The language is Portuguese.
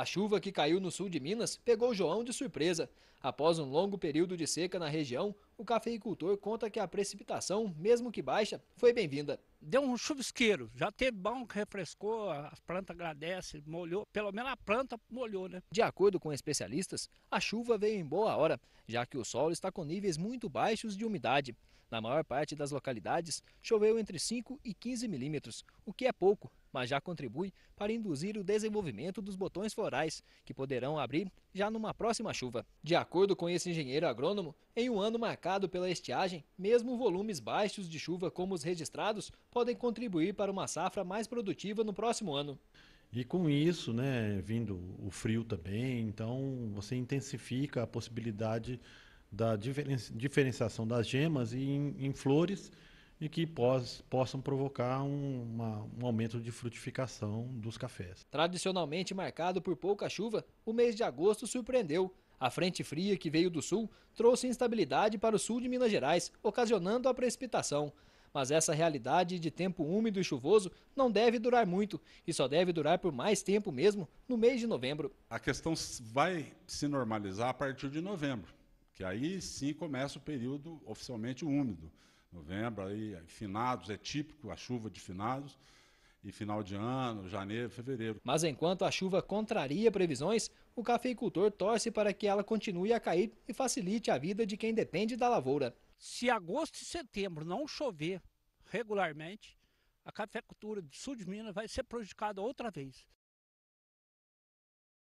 A chuva que caiu no sul de Minas pegou João de surpresa. Após um longo período de seca na região, o cafeicultor conta que a precipitação, mesmo que baixa, foi bem-vinda deu um chuvisqueiro. Já teve bom que refrescou, a planta agradece, molhou, pelo menos a planta molhou, né? De acordo com especialistas, a chuva veio em boa hora, já que o solo está com níveis muito baixos de umidade. Na maior parte das localidades, choveu entre 5 e 15 milímetros, o que é pouco, mas já contribui para induzir o desenvolvimento dos botões florais, que poderão abrir já numa próxima chuva. De acordo com esse engenheiro agrônomo, em um ano marcado pela estiagem, mesmo volumes baixos de chuva como os registrados podem contribuir para uma safra mais produtiva no próximo ano. E com isso, né, vindo o frio também, então você intensifica a possibilidade da diferenciação das gemas em, em flores e que possam provocar um, uma, um aumento de frutificação dos cafés. Tradicionalmente marcado por pouca chuva, o mês de agosto surpreendeu. A frente fria que veio do sul trouxe instabilidade para o sul de Minas Gerais, ocasionando a precipitação. Mas essa realidade de tempo úmido e chuvoso não deve durar muito e só deve durar por mais tempo mesmo no mês de novembro. A questão vai se normalizar a partir de novembro, que aí sim começa o período oficialmente úmido. Novembro, aí, finados, é típico a chuva de finados e final de ano, janeiro, fevereiro. Mas enquanto a chuva contraria previsões, o cafeicultor torce para que ela continue a cair e facilite a vida de quem depende da lavoura. Se agosto e setembro não chover regularmente, a cafeicultura do sul de Minas vai ser prejudicada outra vez.